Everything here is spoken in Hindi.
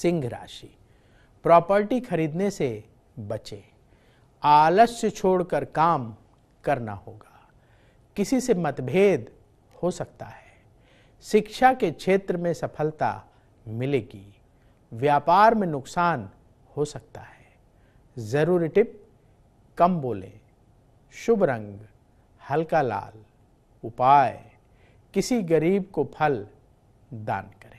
सिंह राशि प्रॉपर्टी खरीदने से बचे आलस्य छोड़कर काम करना होगा किसी से मतभेद हो सकता है शिक्षा के क्षेत्र में सफलता मिलेगी व्यापार में नुकसान हो सकता है ज़रूरी टिप कम बोले शुभ रंग हल्का लाल उपाय किसी गरीब को फल दान करें